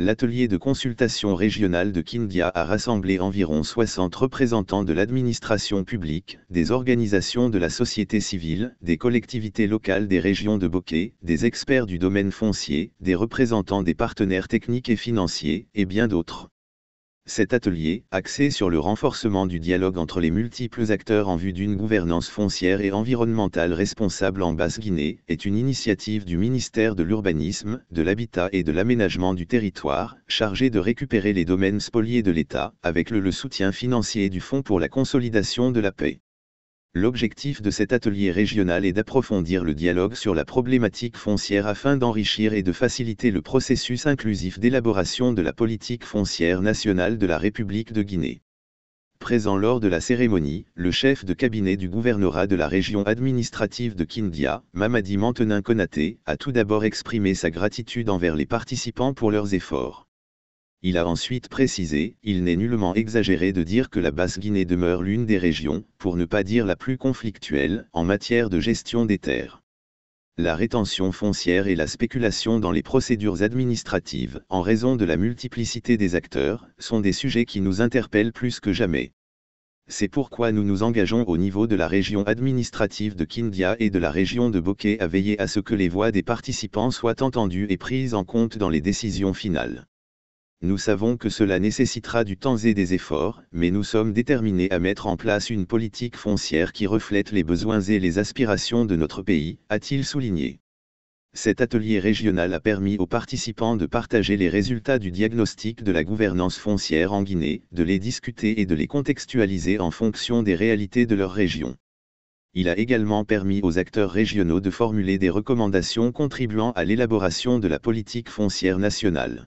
l'atelier de consultation régionale de Kindia a rassemblé environ 60 représentants de l'administration publique, des organisations de la société civile, des collectivités locales des régions de Bokeh, des experts du domaine foncier, des représentants des partenaires techniques et financiers, et bien d'autres. Cet atelier, axé sur le renforcement du dialogue entre les multiples acteurs en vue d'une gouvernance foncière et environnementale responsable en Basse-Guinée, est une initiative du ministère de l'Urbanisme, de l'Habitat et de l'Aménagement du Territoire, chargé de récupérer les domaines spoliés de l'État, avec le, le soutien financier du Fonds pour la consolidation de la paix. L'objectif de cet atelier régional est d'approfondir le dialogue sur la problématique foncière afin d'enrichir et de faciliter le processus inclusif d'élaboration de la politique foncière nationale de la République de Guinée. Présent lors de la cérémonie, le chef de cabinet du gouvernorat de la région administrative de Kindia, Mamadi Mantenin Konaté, a tout d'abord exprimé sa gratitude envers les participants pour leurs efforts. Il a ensuite précisé, il n'est nullement exagéré de dire que la Basse-Guinée demeure l'une des régions, pour ne pas dire la plus conflictuelle, en matière de gestion des terres. La rétention foncière et la spéculation dans les procédures administratives, en raison de la multiplicité des acteurs, sont des sujets qui nous interpellent plus que jamais. C'est pourquoi nous nous engageons au niveau de la région administrative de Kindia et de la région de Bokeh à veiller à ce que les voix des participants soient entendues et prises en compte dans les décisions finales nous savons que cela nécessitera du temps et des efforts, mais nous sommes déterminés à mettre en place une politique foncière qui reflète les besoins et les aspirations de notre pays, a-t-il souligné. Cet atelier régional a permis aux participants de partager les résultats du diagnostic de la gouvernance foncière en Guinée, de les discuter et de les contextualiser en fonction des réalités de leur région. Il a également permis aux acteurs régionaux de formuler des recommandations contribuant à l'élaboration de la politique foncière nationale.